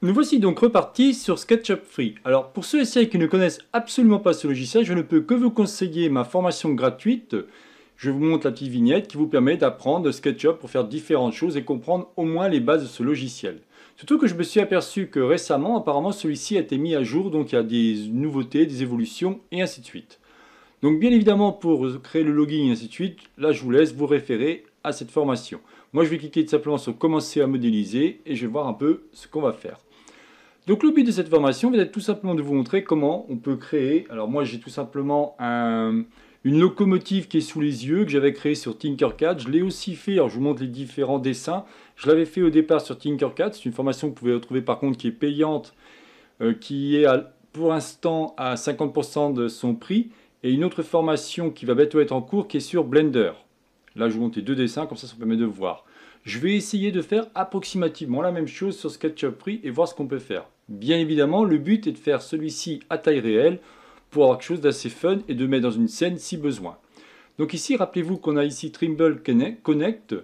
Nous voici donc repartis sur SketchUp Free. Alors pour ceux et celles qui ne connaissent absolument pas ce logiciel, je ne peux que vous conseiller ma formation gratuite. Je vous montre la petite vignette qui vous permet d'apprendre SketchUp pour faire différentes choses et comprendre au moins les bases de ce logiciel. Surtout que je me suis aperçu que récemment, apparemment celui-ci a été mis à jour, donc il y a des nouveautés, des évolutions et ainsi de suite. Donc bien évidemment pour créer le login et ainsi de suite, là je vous laisse vous référer à cette formation. Moi je vais cliquer tout simplement sur commencer à modéliser et je vais voir un peu ce qu'on va faire. Donc le but de cette formation va être tout simplement de vous montrer comment on peut créer, alors moi j'ai tout simplement une locomotive qui est sous les yeux que j'avais créée sur Tinkercad, je l'ai aussi fait, alors je vous montre les différents dessins, je l'avais fait au départ sur Tinkercad, c'est une formation que vous pouvez retrouver par contre qui est payante, euh, qui est pour l'instant à 50% de son prix, et une autre formation qui va bientôt être en cours qui est sur Blender. Là je vous montre les deux dessins, comme ça ça vous permet de voir. Je vais essayer de faire approximativement la même chose sur SketchUp Free et voir ce qu'on peut faire. Bien évidemment, le but est de faire celui-ci à taille réelle pour avoir quelque chose d'assez fun et de mettre dans une scène si besoin. Donc ici, rappelez-vous qu'on a ici Trimble Connect,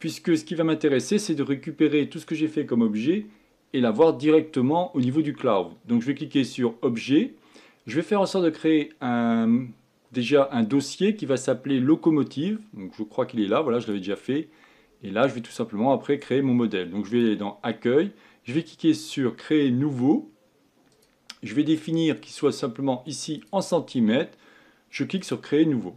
puisque ce qui va m'intéresser, c'est de récupérer tout ce que j'ai fait comme objet et l'avoir directement au niveau du cloud. Donc je vais cliquer sur Objet. Je vais faire en sorte de créer un, déjà un dossier qui va s'appeler Locomotive. Donc je crois qu'il est là, voilà, je l'avais déjà fait. Et là, je vais tout simplement après créer mon modèle. Donc je vais aller dans Accueil je vais cliquer sur Créer nouveau. Je vais définir qu'il soit simplement ici en centimètres. Je clique sur Créer nouveau.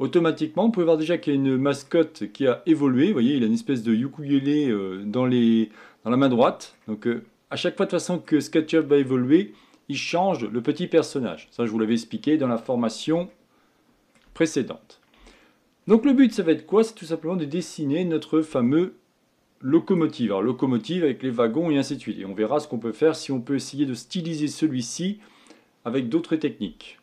Automatiquement, vous pouvez voir déjà qu'il y a une mascotte qui a évolué. Vous voyez, il a une espèce de ukulélé euh, dans, dans la main droite. Donc, euh, à chaque fois de façon que SketchUp va évoluer, il change le petit personnage. Ça, je vous l'avais expliqué dans la formation précédente. Donc le but, ça va être quoi C'est tout simplement de dessiner notre fameux locomotive. Alors locomotive avec les wagons et ainsi de suite. Et on verra ce qu'on peut faire si on peut essayer de styliser celui-ci avec d'autres techniques.